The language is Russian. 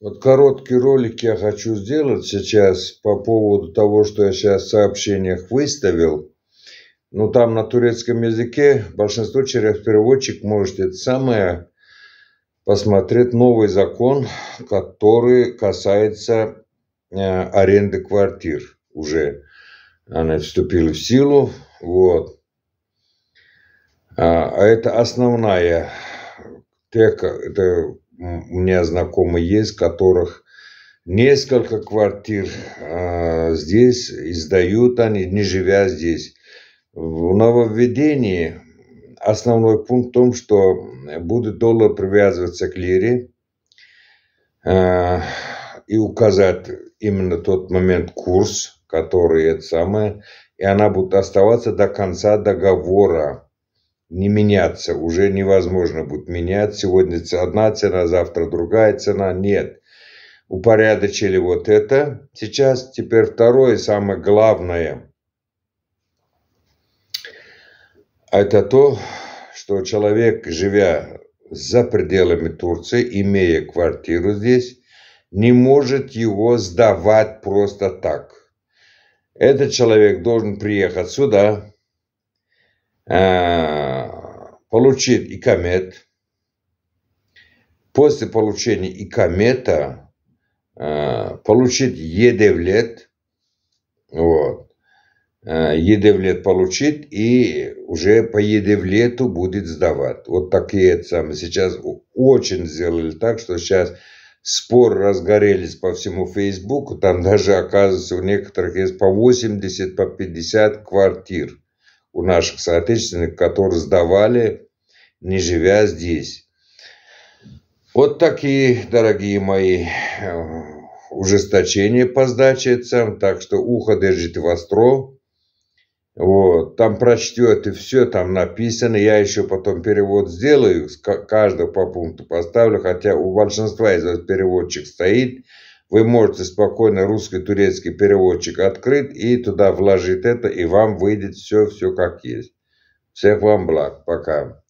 Вот короткий ролик я хочу сделать сейчас по поводу того, что я сейчас в сообщениях выставил. Ну, там на турецком языке большинство через переводчик может это самое посмотреть новый закон, который касается э, аренды квартир. Уже она вступила в силу. Вот. А, а это основная тека, это у меня знакомые есть, которых несколько квартир э, здесь, издают они, не живя здесь. В нововведении основной пункт в том, что будет доллар привязываться к лире э, и указать именно тот момент курс, который это самое, и она будет оставаться до конца договора не меняться, уже невозможно будет менять. Сегодня одна цена, завтра другая цена. Нет. Упорядочили вот это. Сейчас теперь второе, самое главное. А это то, что человек, живя за пределами Турции, имея квартиру здесь, не может его сдавать просто так. Этот человек должен приехать сюда, а, получил икомет. После получения икомета э, получить едевлет. Вот. Э, едевлет получит и уже по едевлету будет сдавать. Вот такие самые. Сейчас очень сделали так, что сейчас спор разгорелись по всему Фейсбуку. Там даже, оказывается, у некоторых есть по 80, по 50 квартир у наших соотечественников, которые сдавали, не живя здесь. Вот такие, дорогие мои, э, ужесточения по сдаче цен, так что ухо держите востро. Вот, там прочтет и все, там написано. Я еще потом перевод сделаю, каждого по пункту поставлю, хотя у большинства из вас переводчик стоит – вы можете спокойно, русско-турецкий переводчик открыт, и туда вложить это, и вам выйдет все, все как есть. Всех вам благ. Пока.